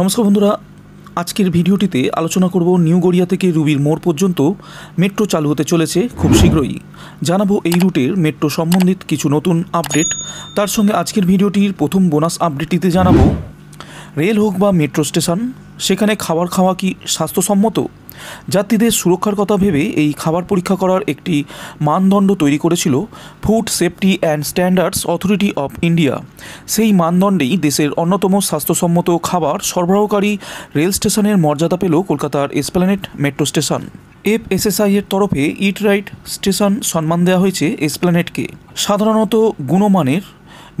নমস্কার বন্ধুরা আজকের ভিডিওটিতে আলোচনা করব নিউ গড়িয়া থেকে রুবির মোড় পর্যন্ত মেট্রো চালু হতে চলেছে খুব শীঘ্রই জানাবো এই রুটের মেট্রো সম্বন্ধিত কিছু নতুন আপডেট তার সঙ্গে আজকের ভিডিওটির প্রথম বোনাস আপডেটটিতে জানাবো রেল হোক বা মেট্রো স্টেশন সেখানে খাবার খাওয়া কি স্বাস্থ্যসম্মত যাত্রীদের সুরক্ষার কথা ভেবে এই খাবার পরীক্ষা করার একটি মানদণ্ড তৈরি করেছিল food safety and standards authority of India সেই মানদণ্ডেই দেশের অন্যতম স্বাস্থ্যসম্মত খাবার সরবরাহকারী রেল স্টেশনের মর্যাদা পেল কলকাতার এসপ্ল্যানেট মেট্রো স্টেশন এফএসএসআই এর তরফে ইট রাইট স্টেশন সম্মান দেওয়া হয়েছে এসপ্ল্যানেটকে সাধারণত গুণমানের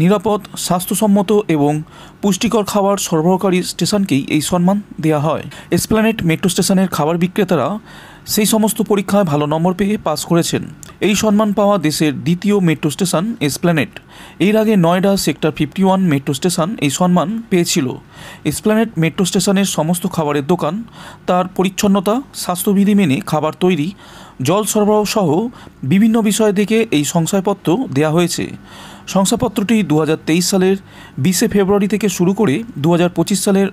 নিরাপদ স্বাস্থ্যসম্মত এবং পুষ্টিকর খাবার সরবরাহকারী স্টেশনকেই এই সম্মান দেওয়া হয় এসপ্ল্যানেট মেট্রো স্টেশনের খাবার বিক্রেতারা সেই সমস্ত পরীক্ষায় ভালো নম্বর পেয়ে পাস করেছেন এই সম্মান পাওয়া দেশের দ্বিতীয় মেট্রো স্টেশন এসপ্ল্যানেট এর আগে Noida sector fifty one metro station এই সম্মান পেয়েছিল এসপ্ল্যানেট মেট্রো স্টেশনের সমস্ত খাবারের দোকান তার পরিচ্ছন্নতা স্বাস্থ্যবিধি মেনে খাবার তৈরি জল সরবরাহ সহ বিভিন্ন বিষয় দিকে এই সংশয়পত্র দেয়া হয়েছে শংসাপত্রটি দু সালের বিশে ফেব্রুয়ারি থেকে শুরু করে দু সালের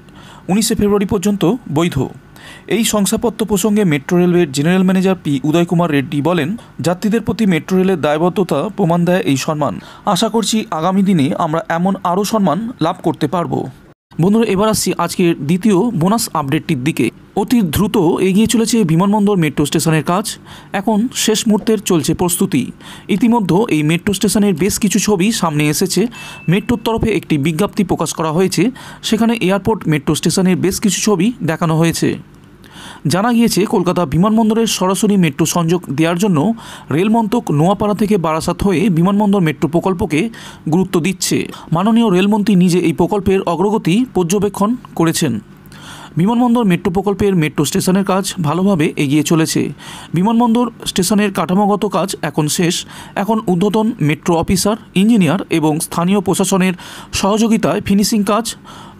উনিশে ফেব্রুয়ারি পর্যন্ত বৈধ এই শংসাপত্র প্রসঙ্গে মেট্রো রেলওয়ের general manager P Uday Kumar Reddy বলেন যাত্রীদের প্রতি মেট্রো রেলের দায়বদ্ধতা প্রমাণ দেয় এই সম্মান আশা করছি আগামী দিনে আমরা এমন আরও সম্মান লাভ করতে পারব বন্ধুরা এবার আসছি আজকের দ্বিতীয় বোনাস আপডেটটির দিকে অতি দ্রুত এগিয়ে চলেছে বিমানবন্দর মেট্রো স্টেশনের কাজ এখন শেষ মুহূর্তের চলছে প্রস্তুতি ইতিমধ্যে এই মেট্রো স্টেশনের বেশ কিছু ছবি সামনে এসেছে মেট্রোর তরফে একটি বিজ্ঞপ্তি প্রকাশ করা হয়েছে সেখানে এয়ারপোর্ট মেট্রো স্টেশনের বেশ কিছু ছবি দেখানো হয়েছে জানা গিয়েছে কলকাতা বিমানবন্দরের সরাসরি মেট্রো সংযোগ দেওয়ার জন্য রেলমন্ত্রক নোয়াপাড়া থেকে বারাসাত হয়ে বিমানবন্দর মেট্রো প্রকল্পকে গুরুত্ব দিচ্ছে মাননীয় রেলমন্ত্রী নিজে এই প্রকল্পের অগ্রগতি পর্যবেক্ষণ করেছেন বিমানবন্দর মেট্রো প্রকল্পের মেট্রো স্টেশনের কাজ ভালোভাবে এগিয়ে চলেছে বিমানবন্দর স্টেশনের কাঠামোগত কাজ এখন শেষ এখন উদ্বোধন মেট্রো অফিসার ইঞ্জিনিয়ার এবং স্থানীয় প্রশাসনের সহযোগিতায় ফিনিশিং কাজ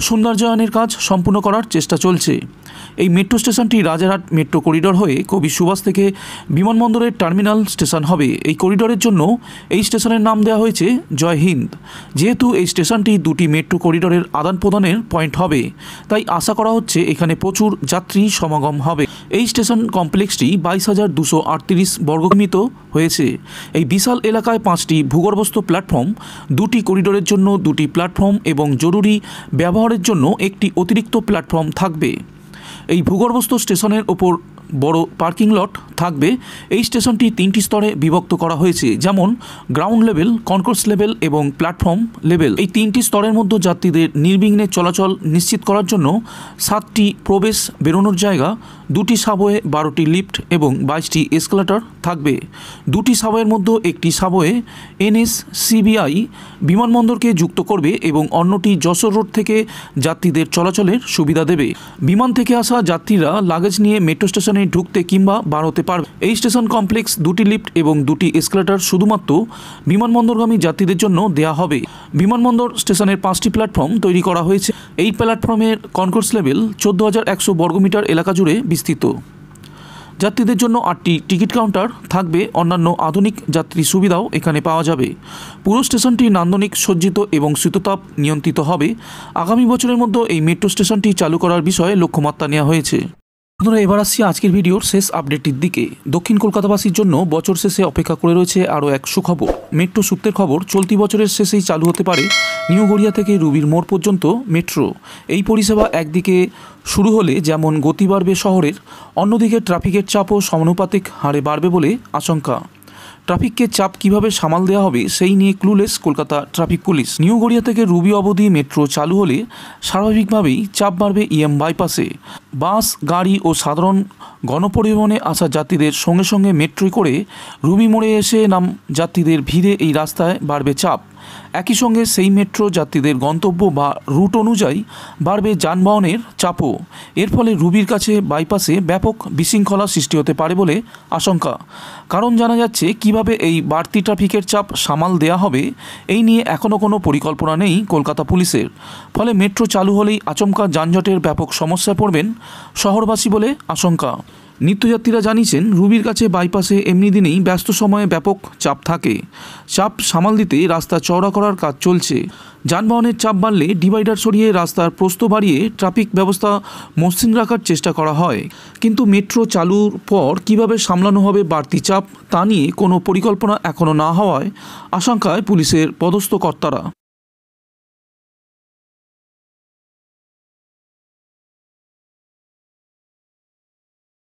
সৌন্দর্যায়নের কাজ সম্পূর্ণ করার চেষ্টা চলছে এই মেট্রো স্টেশনটি রাজারহাট মেট্রো করিডর হয়ে কবি সুভাষ থেকে বিমানবন্দরের টার্মিনাল স্টেশন হবে এই করিডরের জন্য এই স্টেশনের নাম দেওয়া হয়েছে জয় হিন্দ যেহেতু এই স্টেশনটি দুটি মেট্রো করিডরের আদান প্রদানের পয়েন্ট হবে তাই আশা করা হচ্ছে এখানে প্রচুর যাত্রী সমাগম হবে এই স্টেশন কমপ্লেক্সটি বাইশ হাজার দুশো আটত্রিশ বর্গমিত হয়েছে এই বিশাল এলাকায় পাঁচটি ভূগর্ভস্থ প্ল্যাটফর্ম দুটি করিডোরের জন্য দুটি প্ল্যাটফর্ম এবং জরুরি ব্যবহার ব্যবহারের জন্য একটি অতিরিক্ত প্ল্যাটফর্ম থাকবে এই ভূগর্ভস্থ স্টেশনের ওপর বড় পার্কিং লট থাকবে এই স্টেশনটি তিনটি স্তরে বিভক্ত করা হয়েছে যেমন গ্রাউন্ড লেভেল কনকোর্স লেভেল এবং প্ল্যাটফর্ম লেভেল এই তিনটি স্তরের মধ্যে যাত্রীদের নির্বিঘ্নে চলাচল নিশ্চিত করার জন্য সাতটি প্রবেশ বেরোনোর জায়গা দুটি সাবয়ে বারোটি লিফট এবং বাইশটি এসকালেটর থাকবে দুটি সাবয়ের মধ্যে একটি সাবয়ে এনএস সিবিআই বিমানবন্দরকে যুক্ত করবে এবং অন্যটি যশোর রোড থেকে যাত্রীদের চলাচলের সুবিধা দেবে বিমান থেকে আসা যাত্রীরা লাগেজ নিয়ে মেট্রো স্টেশনে ঢুকতে কিংবা বাড়তে পারে পারবে এই স্টেশন কমপ্লেক্স দুটি লিফট এবং দুটি এসকেলেটার শুধুমাত্র বিমানবন্দরগামী যাত্রীদের জন্য দেয়া হবে বিমানবন্দর স্টেশনের পাঁচটি প্ল্যাটফর্ম তৈরি করা হয়েছে এই প্ল্যাটফর্মের কনকোর্স লেভেল চোদ্দ হাজার একশো বর্গমিটার এলাকা জুড়ে বিস্তৃত যাত্রীদের জন্য আটটি টিকিট কাউন্টার থাকবে অন্যান্য আধুনিক যাত্রী সুবিধাও এখানে পাওয়া যাবে পুরো স্টেশনটি নান্দনিক সজ্জিত এবং শীততাপ নিয়ন্ত্রিত হবে আগামী বছরের মধ্যে এই মেট্রো স্টেশনটি চালু করার বিষয়ে লক্ষ্যমাত্রা নেওয়া হয়েছে বন্ধুরা এবার আসছি আজকের ভিডিওর শেষ আপডেটটির দিকে দক্ষিণ কলকাতাবাসীর জন্য বছর শেষে অপেক্ষা করে রয়েছে আরও এক সুখবর মেট্রো সূত্রের খবর চলতি বছরের শেষেই চালু হতে পারে নিউ গড়িয়া থেকে রুবির মোড় পর্যন্ত মেট্রো এই পরিষেবা একদিকে শুরু হলে যেমন গতি বাড়বে শহরের অন্যদিকে ট্রাফিকের চাপও সমানুপাতিক হারে বাড়বে বলে আশঙ্কা ট্রাফিককে চাপ কিভাবে সামাল দেওয়া হবে সেই নিয়ে clueless Kolkata traffic police New Garia থেকে রুবি অবধি মেট্রো চালু হলে স্বাভাবিকভাবেই চাপ বাড়বে ইএম বাইপাসে বাস গাড়ি ও সাধারণ গণপরিবহনে আসা যাত্রীদের সঙ্গে সঙ্গে মেট্রোয় করে রুবি মোড়ে এসে নাম যাত্রীদের ভিড়ে এই রাস্তায় বাড়বে চাপ একই সঙ্গে সেই মেট্রো যাত্রীদের গন্তব্য বা রুট অনুযায়ী বাড়বে যানবাহনের চাপও এর ফলে রুবির কাছে বাইপাসে ব্যাপক বিশৃঙ্খলা সৃষ্টি হতে পারে বলে আশঙ্কা কারণ জানা যাচ্ছে কিভাবে এই বাড়তি ট্রাফিকের চাপ সামাল দেয়া হবে এই নিয়ে এখনও কোনো পরিকল্পনা নেই কলকাতা পুলিশের ফলে মেট্রো চালু হলেই আচমকা যানজটের ব্যাপক সমস্যায় পড়বেন শহরবাসী বলে আশঙ্কা নিত্যযাত্রীরা জানিয়েছেন রুবির কাছে বাইপাসে এমনি দিনেই ব্যস্ত সময়ে ব্যাপক চাপ থাকে চাপ সামাল দিতে রাস্তা চওড়া করার কাজ চলছে যানবাহনের চাপ বাড়লে ডিভাইডার সরিয়ে রাস্তার প্রস্ত বাড়িয়ে ট্রাফিক ব্যবস্থা মসৃণ রাখার চেষ্টা করা হয় কিন্তু মেট্রো চালুর পর কিভাবে সামলানো হবে বাড়তি চাপ তা নিয়ে কোনো পরিকল্পনা এখনও না হওয়ায় আশঙ্কায় পুলিশের পদস্থ কর্তারা